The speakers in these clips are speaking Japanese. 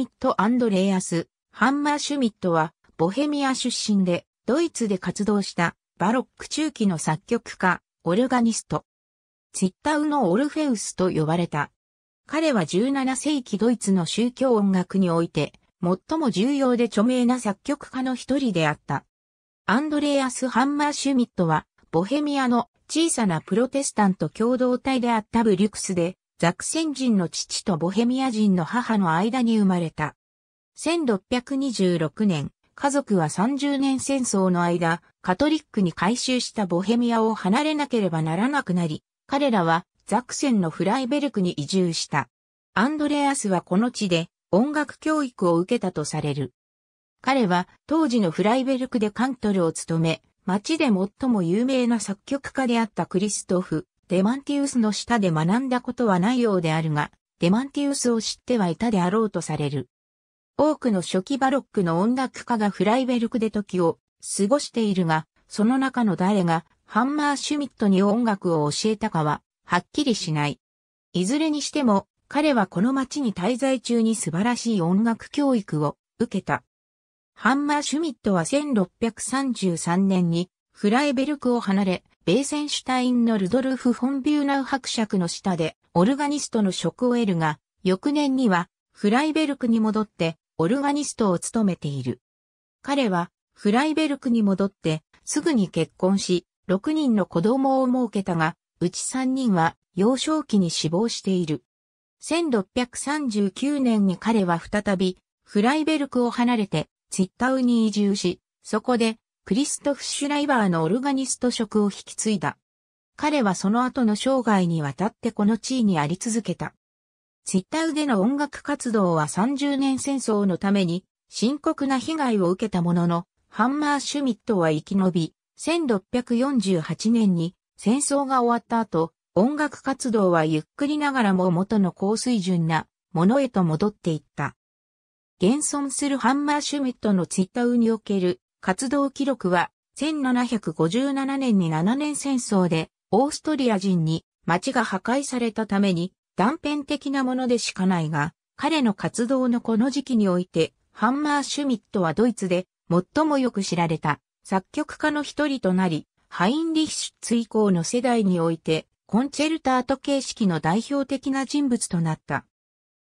ミット・アンドレアス・ハンマーシュミットは、ボヘミア出身で、ドイツで活動したバロック中期の作曲家、オルガニスト。ツイッターのオルフェウスと呼ばれた。彼は17世紀ドイツの宗教音楽において、最も重要で著名な作曲家の一人であった。アンドレアス・ハンマーシュミットは、ボヘミアの小さなプロテスタント共同体であったブリュクスで、ザクセン人の父とボヘミア人の母の間に生まれた。1626年、家族は30年戦争の間、カトリックに改宗したボヘミアを離れなければならなくなり、彼らはザクセンのフライベルクに移住した。アンドレアスはこの地で音楽教育を受けたとされる。彼は当時のフライベルクでカントルを務め、町で最も有名な作曲家であったクリストフ・デマンティウスの下で学んだことはないようであるが、デマンティウスを知ってはいたであろうとされる。多くの初期バロックの音楽家がフライベルクで時を過ごしているが、その中の誰がハンマー・シュミットに音楽を教えたかは、はっきりしない。いずれにしても、彼はこの町に滞在中に素晴らしい音楽教育を受けた。ハンマー・シュミットは1633年にフライベルクを離れ、ベーセンシュタインのルドルフ・フォン・ビューナウ伯爵の下で、オルガニストの職を得るが、翌年には、フライベルクに戻って、オルガニストを務めている。彼は、フライベルクに戻って、すぐに結婚し、6人の子供を設けたが、うち3人は、幼少期に死亡している。1639年に彼は再び、フライベルクを離れて、ツィッタウに移住し、そこで、クリストフ・シュライバーのオルガニスト職を引き継いだ。彼はその後の生涯にわたってこの地位にあり続けた。ツイッターでの音楽活動は30年戦争のために深刻な被害を受けたものの、ハンマー・シュミットは生き延び、1648年に戦争が終わった後、音楽活動はゆっくりながらも元の高水準なものへと戻っていった。現存するハンマー・シュミットのツイッターにおける活動記録は、1757年に7年戦争で、オーストリア人に町が破壊されたために、断片的なものでしかないが、彼の活動のこの時期において、ハンマー・シュミットはドイツで最もよく知られた作曲家の一人となり、ハインリッシュ追行の世代において、コンチェルタート形式の代表的な人物となった。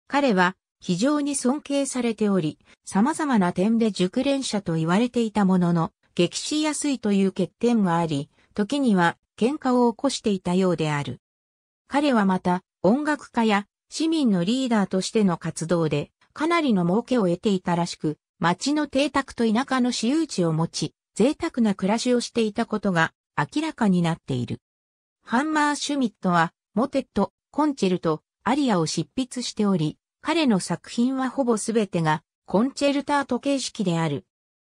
彼は非常に尊敬されており、様々な点で熟練者と言われていたものの、激しやすいという欠点があり、時には喧嘩を起こしていたようである。彼はまた、音楽家や市民のリーダーとしての活動で、かなりの儲けを得ていたらしく、町の邸宅と田舎の私有地を持ち、贅沢な暮らしをしていたことが明らかになっている。ハンマー・シュミットは、モテット、コンチェルト、アリアを執筆しており、彼の作品はほぼすべてがコンチェルターと形式である。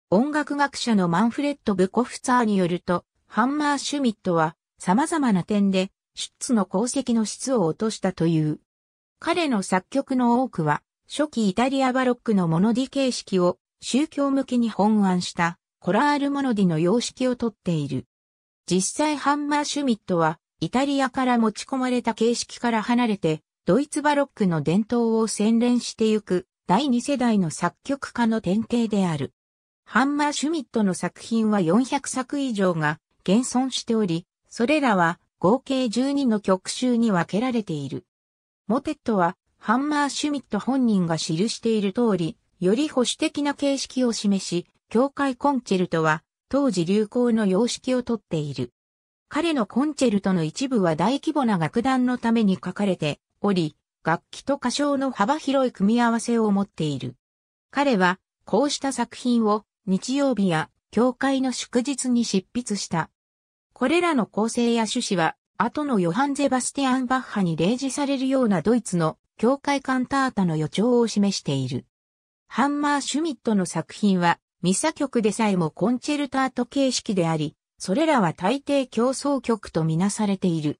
音楽学者のマンフレッド・ブコフツァーによると、ハンマー・シュミットは様々な点で、シュッツの功績の質を落としたという。彼の作曲の多くは、初期イタリアバロックのモノディ形式を宗教向けに本案したコラールモノディの様式をとっている。実際ハンマー・シュミットはイタリアから持ち込まれた形式から離れてドイツバロックの伝統を洗練してゆく第二世代の作曲家の典型である。ハンマー・シュミットの作品は400作以上が現存しており、それらは合計12の曲集に分けられている。モテットはハンマー・シュミット本人が記している通り、より保守的な形式を示し、教会コンチェルトは当時流行の様式をとっている。彼のコンチェルトの一部は大規模な楽団のために書かれており、楽器と歌唱の幅広い組み合わせを持っている。彼は、こうした作品を日曜日や教会の祝日に執筆した。これらの構成や趣旨は、後のヨハン・ゼバスティアン・バッハに例示されるようなドイツの教会カンタータの予兆を示している。ハンマー・シュミットの作品は、ミサ曲でさえもコンチェルタート形式であり、それらは大抵競争曲とみなされている。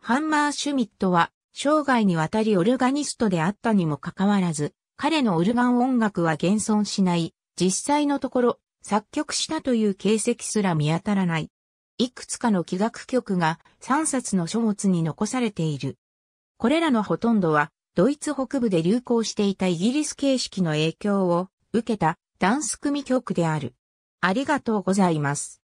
ハンマー・シュミットは、生涯にわたりオルガニストであったにもかかわらず、彼のオルガン音楽は現存しない、実際のところ、作曲したという形跡すら見当たらない。いくつかの器楽曲が3冊の書物に残されている。これらのほとんどは、ドイツ北部で流行していたイギリス形式の影響を受けたダンス組曲である。ありがとうございます。